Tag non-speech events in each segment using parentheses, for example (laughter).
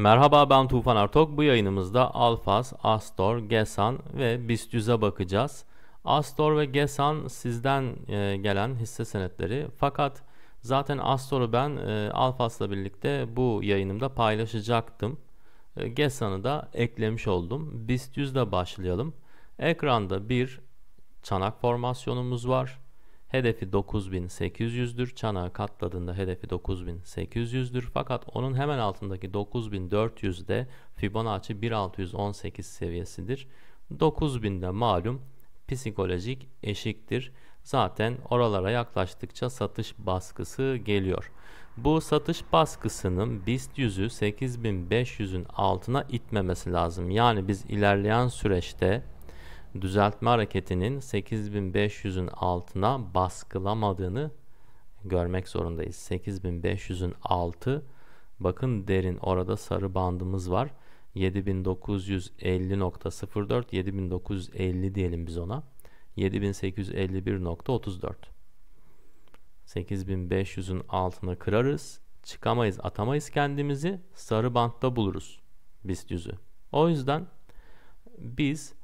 Merhaba ben Tufan Artok. Bu yayınımızda Alfas, Astor, Gesan ve Bistüze bakacağız. Astor ve Gesan sizden e, gelen hisse senetleri fakat zaten Astor'u ben e, Alfas'la birlikte bu yayınımda paylaşacaktım. E, Gesan'ı da eklemiş oldum. BIST başlayalım. Ekranda bir çanak formasyonumuz var. Hedefi 9800'dür. Çanağı katladığında hedefi 9800'dür. Fakat onun hemen altındaki 9400'de Fibonacci 1618 seviyesidir. 9000'de malum psikolojik eşiktir. Zaten oralara yaklaştıkça satış baskısı geliyor. Bu satış baskısının BIST 100'ü 8500'ün altına itmemesi lazım. Yani biz ilerleyen süreçte düzeltme hareketinin 8500'ün altına baskılamadığını görmek zorundayız. 8500'ün altı bakın derin orada sarı bandımız var. 7950.04 7950 diyelim biz ona. 7851.34 8500'ün altını kırarız. Çıkamayız, atamayız kendimizi. Sarı bantta buluruz biz düzü. O yüzden biz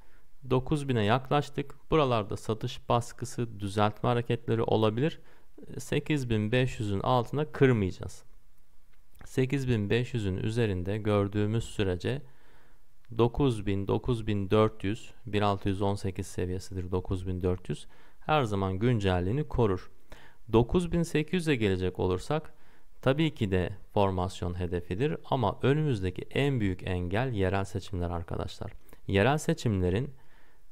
9000'e yaklaştık. Buralarda satış baskısı, düzeltme hareketleri olabilir. 8500'ün altına kırmayacağız. 8500'ün üzerinde gördüğümüz sürece 9000, 9400, 1618 seviyesidir 9400 her zaman güncelliğini korur. 9800'e gelecek olursak tabii ki de formasyon hedefidir ama önümüzdeki en büyük engel yerel seçimler arkadaşlar. Yerel seçimlerin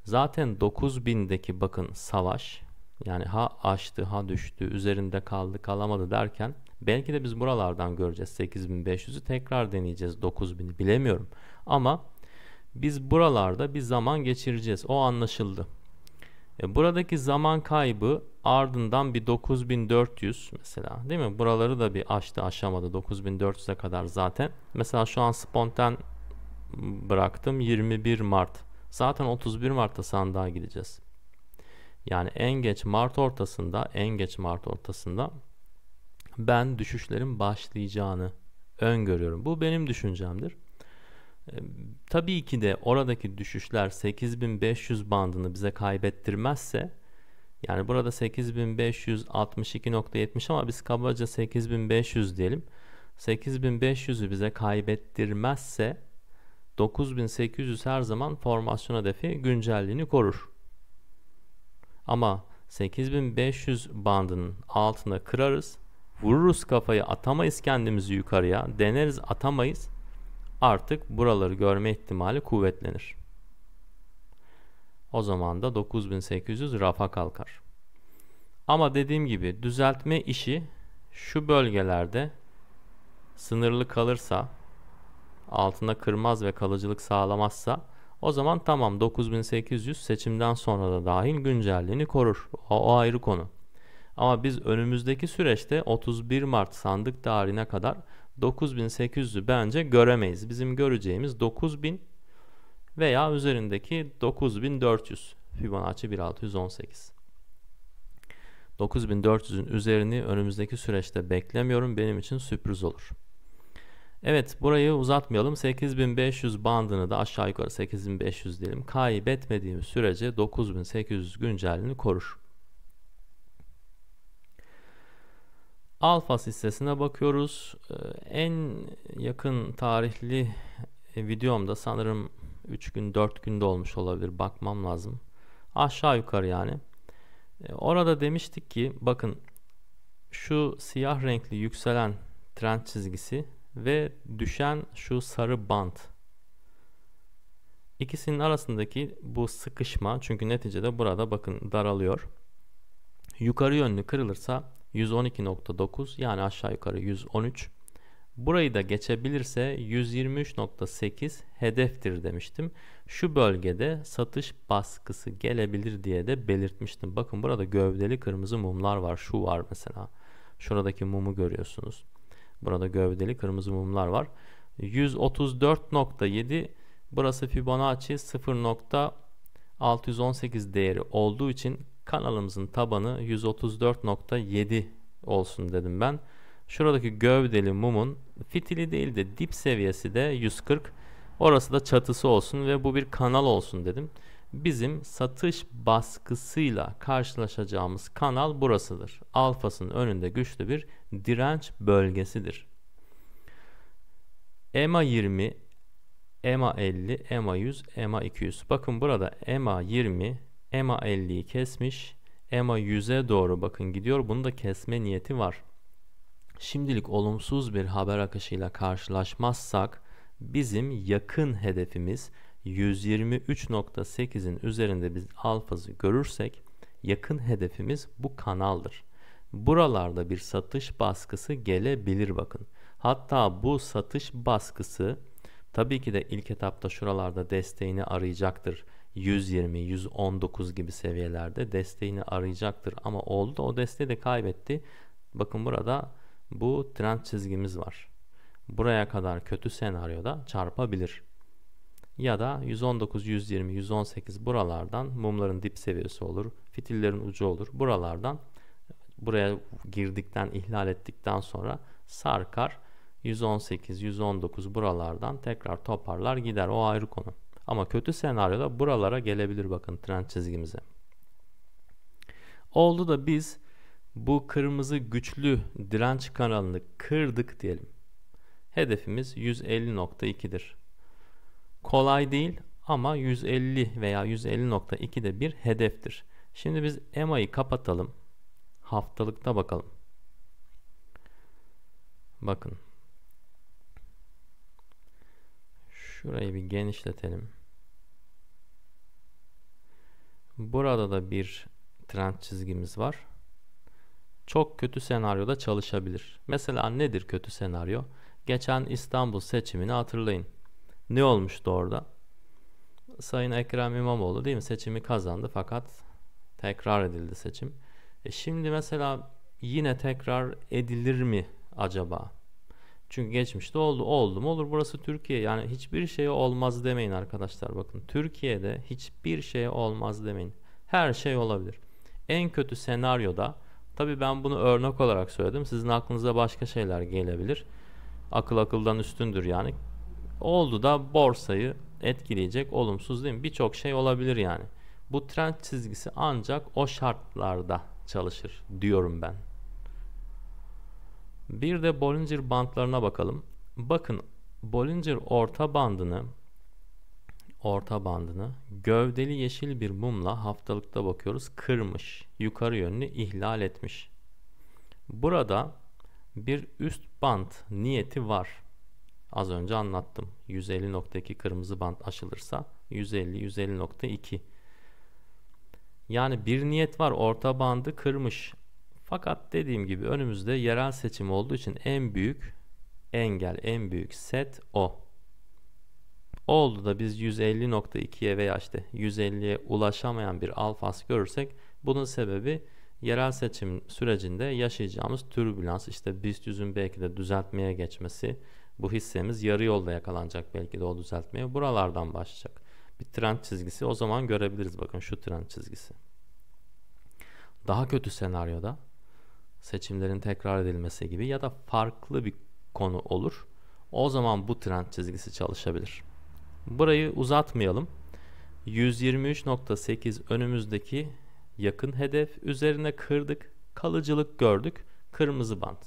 Zaten 9000'deki bakın savaş yani ha açtı ha düştü üzerinde kaldı kalamadı derken belki de biz buralardan göreceğiz 8500'ü tekrar deneyeceğiz 9000'i bilemiyorum. Ama biz buralarda bir zaman geçireceğiz o anlaşıldı. E, buradaki zaman kaybı ardından bir 9400 mesela değil mi? Buraları da bir açtı aşamadı 9400'e kadar zaten. Mesela şu an spontan bıraktım 21 Mart Zaten 31 Mart'ta sandığa gideceğiz. Yani en geç Mart ortasında, en geç Mart ortasında ben düşüşlerin başlayacağını öngörüyorum. Bu benim düşüncemdir. E, tabii ki de oradaki düşüşler 8500 bandını bize kaybettirmezse yani burada 8562.70 ama biz kabaca 8500 diyelim. 8500'ü bize kaybettirmezse 9800 her zaman formasyon hedefi güncelliğini korur. Ama 8500 bandının altına kırarız. Vururuz kafayı atamayız kendimizi yukarıya. Deneriz atamayız. Artık buraları görme ihtimali kuvvetlenir. O zaman da 9800 rafa kalkar. Ama dediğim gibi düzeltme işi şu bölgelerde sınırlı kalırsa altında kırmaz ve kalıcılık sağlamazsa o zaman tamam 9800 seçimden sonra da dahil güncelliğini korur. O, o ayrı konu. Ama biz önümüzdeki süreçte 31 Mart sandık tarihine kadar 9800'ü bence göremeyiz. Bizim göreceğimiz 9000 veya üzerindeki 9400 Fibonacci 1618. 9400'ün üzerini önümüzdeki süreçte beklemiyorum. Benim için sürpriz olur. Evet burayı uzatmayalım. 8500 bandını da aşağı yukarı 8500 diyelim. kaybetmediğimiz sürece 9800 güncelliğini korur. Alfas hissesine bakıyoruz. Ee, en yakın tarihli e, videomda sanırım 3 gün 4 günde olmuş olabilir. Bakmam lazım. Aşağı yukarı yani. Ee, orada demiştik ki bakın şu siyah renkli yükselen trend çizgisi ve düşen şu sarı bant. İkisinin arasındaki bu sıkışma çünkü neticede burada bakın daralıyor. Yukarı yönlü kırılırsa 112.9 yani aşağı yukarı 113. Burayı da geçebilirse 123.8 hedeftir demiştim. Şu bölgede satış baskısı gelebilir diye de belirtmiştim. Bakın burada gövdeli kırmızı mumlar var. Şu var mesela. Şuradaki mumu görüyorsunuz. Burada gövdeli kırmızı mumlar var. 134.7 burası Fibonacci 0.618 değeri olduğu için kanalımızın tabanı 134.7 olsun dedim ben. Şuradaki gövdeli mumun fitili değil de dip seviyesi de 140. Orası da çatısı olsun ve bu bir kanal olsun dedim bizim satış baskısıyla karşılaşacağımız kanal burasıdır. Alfasının önünde güçlü bir direnç bölgesidir. EMA 20, EMA 50, EMA 100, EMA 200. Bakın burada EMA 20, EMA 50'yi kesmiş. EMA 100'e doğru bakın gidiyor. Bunu da kesme niyeti var. Şimdilik olumsuz bir haber akışıyla karşılaşmazsak bizim yakın hedefimiz 123.8'in üzerinde biz alfazı görürsek yakın hedefimiz bu kanaldır. Buralarda bir satış baskısı gelebilir bakın. Hatta bu satış baskısı tabii ki de ilk etapta şuralarda desteğini arayacaktır. 120, 119 gibi seviyelerde desteğini arayacaktır ama oldu o desteği de kaybetti. Bakın burada bu trend çizgimiz var. Buraya kadar kötü senaryoda çarpabilir ya da 119, 120, 118 buralardan mumların dip seviyesi olur. Fitillerin ucu olur. Buralardan buraya girdikten, ihlal ettikten sonra sarkar. 118, 119 buralardan tekrar toparlar gider. O ayrı konu. Ama kötü senaryoda buralara gelebilir bakın trend çizgimize. Oldu da biz bu kırmızı güçlü direnç kanalını kırdık diyelim. Hedefimiz 150.2'dir. Kolay değil ama 150 veya 150.2 de bir hedeftir. Şimdi biz EMA'yı kapatalım. Haftalıkta bakalım. Bakın. Şurayı bir genişletelim. Burada da bir trend çizgimiz var. Çok kötü senaryoda çalışabilir. Mesela nedir kötü senaryo? Geçen İstanbul seçimini hatırlayın. Ne olmuştu orada? Sayın Ekrem İmamoğlu değil mi seçimi kazandı fakat tekrar edildi seçim. E şimdi mesela yine tekrar edilir mi acaba? Çünkü geçmişte oldu oldu mu olur burası Türkiye yani hiçbir şeye olmaz demeyin arkadaşlar bakın Türkiye'de hiçbir şeye olmaz demeyin her şey olabilir en kötü senaryoda tabi ben bunu örnek olarak söyledim sizin aklınıza başka şeyler gelebilir akıl akıldan üstündür yani oldu da borsayı etkileyecek olumsuz değil mi? Birçok şey olabilir yani. Bu trend çizgisi ancak o şartlarda çalışır diyorum ben. Bir de Bollinger bandlarına bakalım. Bakın Bollinger orta bandını orta bandını gövdeli yeşil bir mumla haftalıkta bakıyoruz kırmış. Yukarı yönlü ihlal etmiş. Burada bir üst band niyeti var. Az önce anlattım. 150.2 kırmızı bant aşılırsa 150 150.2 yani bir niyet var orta bandı kırmış. Fakat dediğim gibi önümüzde yerel seçim olduğu için en büyük engel en büyük set o. Oldu da biz 150.2'ye veya işte 150'ye ulaşamayan bir alfas görürsek bunun sebebi yerel seçim sürecinde yaşayacağımız türbülans işte BIST 100'ün belki de düzeltmeye geçmesi bu hissemiz yarı yolda yakalanacak belki de o düzeltmeye. Buralardan başlayacak. Bir trend çizgisi o zaman görebiliriz. Bakın şu trend çizgisi. Daha kötü senaryoda seçimlerin tekrar edilmesi gibi ya da farklı bir konu olur. O zaman bu trend çizgisi çalışabilir. Burayı uzatmayalım. 123.8 önümüzdeki yakın hedef üzerine kırdık. Kalıcılık gördük. Kırmızı band.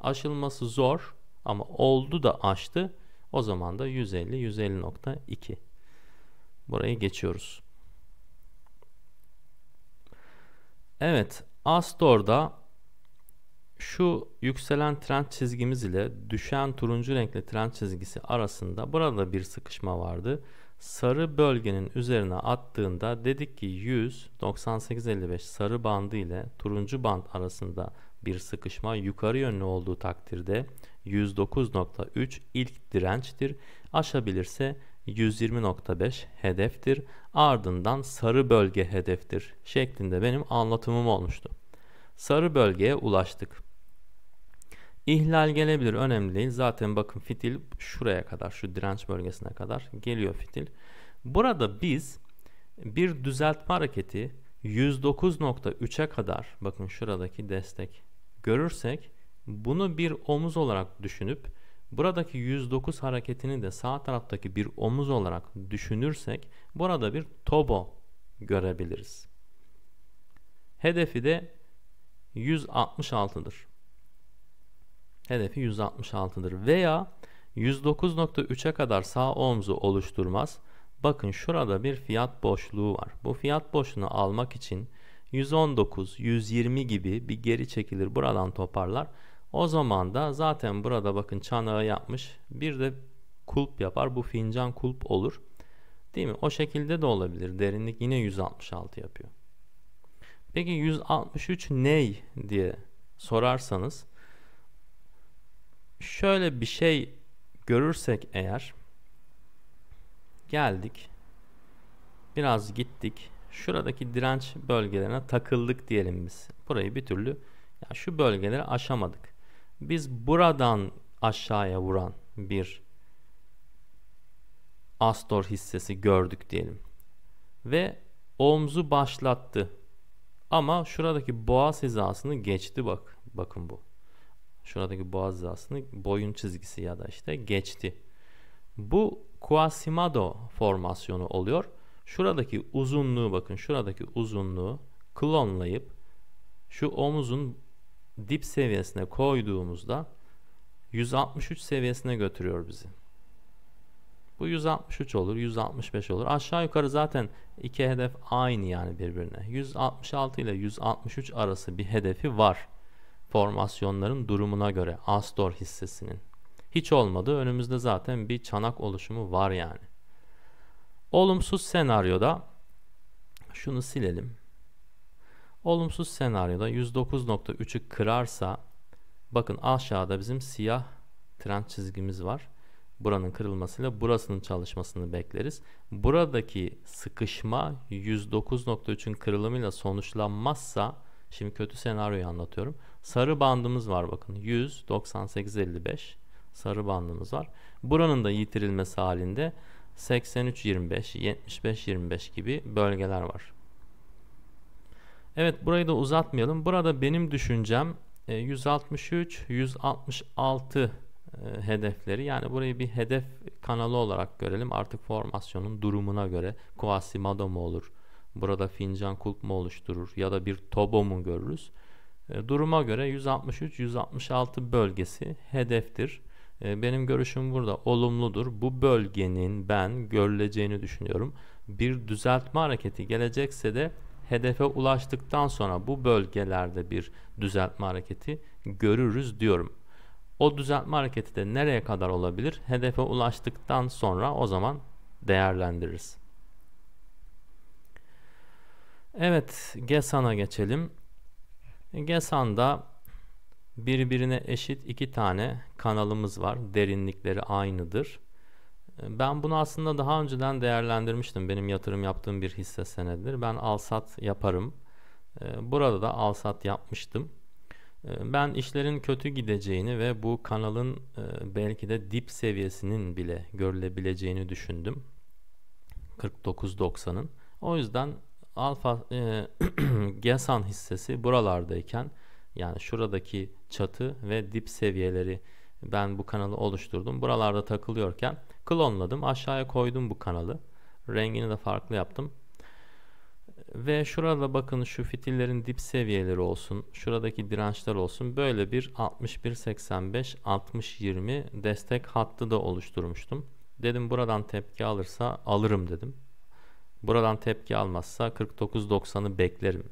Aşılması zor ama oldu da aştı. O zaman da 150 150.2. Burayı geçiyoruz. Evet, Astor'da şu yükselen trend çizgimiz ile düşen turuncu renkli trend çizgisi arasında burada bir sıkışma vardı. Sarı bölgenin üzerine attığında dedik ki 100 98.55 sarı bandı ile turuncu band arasında bir sıkışma yukarı yönlü olduğu takdirde 109.3 ilk dirençtir. Aşabilirse 120.5 hedeftir. Ardından sarı bölge hedeftir şeklinde benim anlatımım olmuştu. Sarı bölgeye ulaştık. İhlal gelebilir önemli değil. Zaten bakın fitil şuraya kadar şu direnç bölgesine kadar geliyor fitil. Burada biz bir düzeltme hareketi 109.3'e kadar bakın şuradaki destek görürsek bunu bir omuz olarak düşünüp buradaki 109 hareketini de sağ taraftaki bir omuz olarak düşünürsek burada bir tobo görebiliriz. Hedefi de 166'dır. Hedefi 166'dır veya 109.3'e kadar sağ omzu oluşturmaz. Bakın şurada bir fiyat boşluğu var. Bu fiyat boşluğunu almak için 119, 120 gibi bir geri çekilir buradan toparlar o zaman da zaten burada bakın çanağı yapmış. Bir de kulp yapar. Bu fincan kulp olur. Değil mi? O şekilde de olabilir. Derinlik yine 166 yapıyor. Peki 163 ney diye sorarsanız şöyle bir şey görürsek eğer geldik biraz gittik şuradaki direnç bölgelerine takıldık diyelim biz burayı bir türlü ya şu bölgeleri aşamadık biz buradan aşağıya vuran bir Astor hissesi gördük diyelim. Ve omzu başlattı. Ama şuradaki boğaz hizasını geçti bak. Bakın bu. Şuradaki boğaz hizasını boyun çizgisi ya da işte geçti. Bu Quasimado formasyonu oluyor. Şuradaki uzunluğu bakın şuradaki uzunluğu klonlayıp şu omuzun dip seviyesine koyduğumuzda 163 seviyesine götürüyor bizi. Bu 163 olur, 165 olur. Aşağı yukarı zaten iki hedef aynı yani birbirine. 166 ile 163 arası bir hedefi var. Formasyonların durumuna göre Astor hissesinin. Hiç olmadı önümüzde zaten bir çanak oluşumu var yani. Olumsuz senaryoda şunu silelim. Olumsuz senaryoda 109.3'ü kırarsa bakın aşağıda bizim siyah trend çizgimiz var. Buranın kırılmasıyla burasının çalışmasını bekleriz. Buradaki sıkışma 109.3'ün kırılımıyla sonuçlanmazsa şimdi kötü senaryoyu anlatıyorum. Sarı bandımız var bakın 198.55 sarı bandımız var. Buranın da yitirilmesi halinde 83.25, 75.25 gibi bölgeler var. Evet burayı da uzatmayalım. Burada benim düşüncem 163, e, 166 e, hedefleri yani burayı bir hedef kanalı olarak görelim. Artık formasyonun durumuna göre Quasimado mu olur? Burada fincan kulp mu oluşturur? Ya da bir tobo mu görürüz? E, duruma göre 163-166 bölgesi hedeftir. Benim görüşüm burada olumludur. Bu bölgenin ben görüleceğini düşünüyorum. Bir düzeltme hareketi gelecekse de hedefe ulaştıktan sonra bu bölgelerde bir düzeltme hareketi görürüz diyorum. O düzeltme hareketi de nereye kadar olabilir? Hedefe ulaştıktan sonra o zaman değerlendiririz. Evet, GESAN'a geçelim. GESAN'da birbirine eşit iki tane kanalımız var. Derinlikleri aynıdır. Ben bunu aslında daha önceden değerlendirmiştim. Benim yatırım yaptığım bir hisse senedidir. Ben alsat yaparım. Ee, burada da alsat yapmıştım. Ee, ben işlerin kötü gideceğini ve bu kanalın e, belki de dip seviyesinin bile görülebileceğini düşündüm. 49.90'ın. O yüzden Alfa e, (clears throat) Gesan hissesi buralardayken yani şuradaki çatı ve dip seviyeleri ben bu kanalı oluşturdum. Buralarda takılıyorken Klonladım. Aşağıya koydum bu kanalı. Rengini de farklı yaptım. Ve şurada bakın şu fitillerin dip seviyeleri olsun. Şuradaki dirençler olsun. Böyle bir 61.85, 60.20 destek hattı da oluşturmuştum. Dedim buradan tepki alırsa alırım dedim. Buradan tepki almazsa 49.90'ı beklerim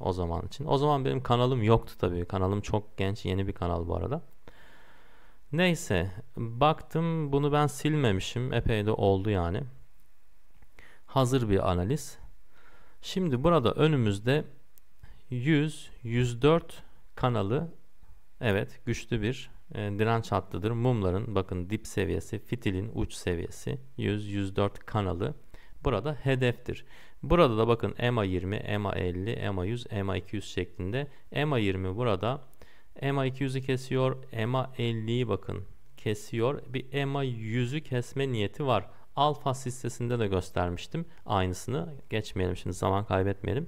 o zaman için. O zaman benim kanalım yoktu tabii. Kanalım çok genç yeni bir kanal bu arada. Neyse baktım bunu ben silmemişim. Epey de oldu yani. Hazır bir analiz. Şimdi burada önümüzde 100, 104 kanalı evet güçlü bir e, direnç hattıdır. Mumların bakın dip seviyesi, fitilin uç seviyesi 100, 104 kanalı burada hedeftir. Burada da bakın EMA 20, EMA 50, EMA 100, EMA 200 şeklinde. EMA 20 burada EMA 200'ü kesiyor. EMA 50'yi bakın kesiyor. Bir EMA 100'ü kesme niyeti var. Alfa hissesinde de göstermiştim. Aynısını geçmeyelim şimdi zaman kaybetmeyelim.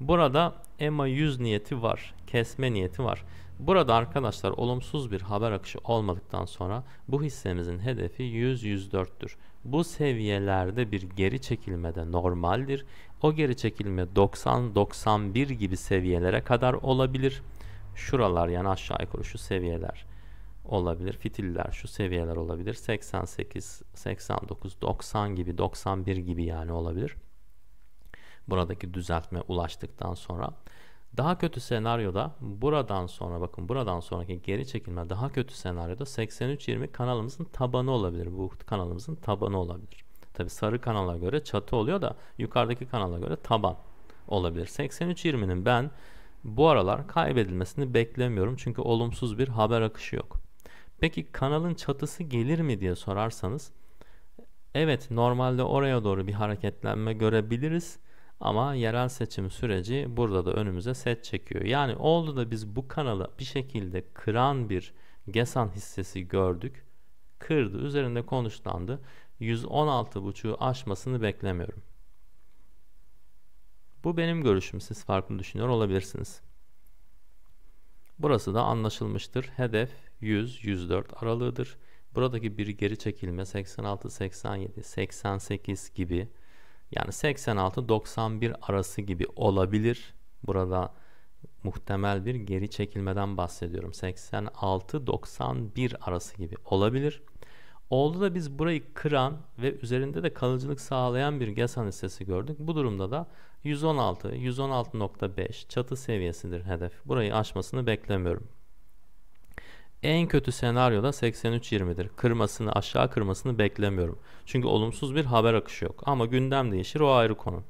Burada EMA 100 niyeti var. Kesme niyeti var. Burada arkadaşlar olumsuz bir haber akışı olmadıktan sonra bu hissemizin hedefi 100-104'tür. Bu seviyelerde bir geri çekilme de normaldir. O geri çekilme 90-91 gibi seviyelere kadar olabilir şuralar yani aşağı yukarı şu seviyeler olabilir. Fitiller şu seviyeler olabilir. 88, 89, 90 gibi 91 gibi yani olabilir. Buradaki düzeltme ulaştıktan sonra. Daha kötü senaryoda buradan sonra bakın buradan sonraki geri çekilme daha kötü senaryoda 83-20 kanalımızın tabanı olabilir. Bu kanalımızın tabanı olabilir. Tabi sarı kanala göre çatı oluyor da yukarıdaki kanala göre taban olabilir. 83-20'nin ben bu aralar kaybedilmesini beklemiyorum çünkü olumsuz bir haber akışı yok. Peki kanalın çatısı gelir mi diye sorarsanız evet normalde oraya doğru bir hareketlenme görebiliriz ama yerel seçim süreci burada da önümüze set çekiyor. Yani oldu da biz bu kanalı bir şekilde kıran bir GESAN hissesi gördük. Kırdı üzerinde konuşlandı. 116.5'u aşmasını beklemiyorum. Bu benim görüşüm. Siz farklı düşünüyor olabilirsiniz. Burası da anlaşılmıştır. Hedef 100-104 aralığıdır. Buradaki bir geri çekilme 86, 87, 88 gibi yani 86-91 arası gibi olabilir. Burada muhtemel bir geri çekilmeden bahsediyorum. 86-91 arası gibi olabilir. Oldu da biz burayı kıran ve üzerinde de kalıcılık sağlayan bir GESAN hissesi gördük. Bu durumda da 116, 116.5 çatı seviyesidir hedef. Burayı aşmasını beklemiyorum. En kötü senaryoda 83.20'dir. Kırmasını aşağı kırmasını beklemiyorum. Çünkü olumsuz bir haber akışı yok. Ama gündem değişir o ayrı konu.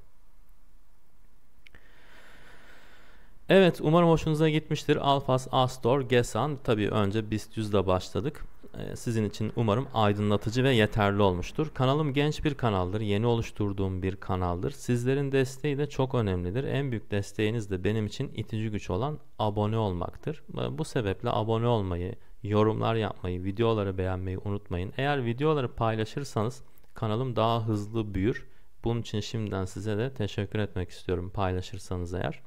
Evet umarım hoşunuza gitmiştir. Alfas, Astor, Gesan tabii önce BIST 100'de başladık. Ee, sizin için umarım aydınlatıcı ve yeterli olmuştur. Kanalım genç bir kanaldır. Yeni oluşturduğum bir kanaldır. Sizlerin desteği de çok önemlidir. En büyük desteğiniz de benim için itici güç olan abone olmaktır. Ee, bu sebeple abone olmayı, yorumlar yapmayı, videoları beğenmeyi unutmayın. Eğer videoları paylaşırsanız kanalım daha hızlı büyür. Bunun için şimdiden size de teşekkür etmek istiyorum paylaşırsanız eğer.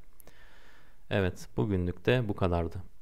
Evet bugünlük de bu kadardı.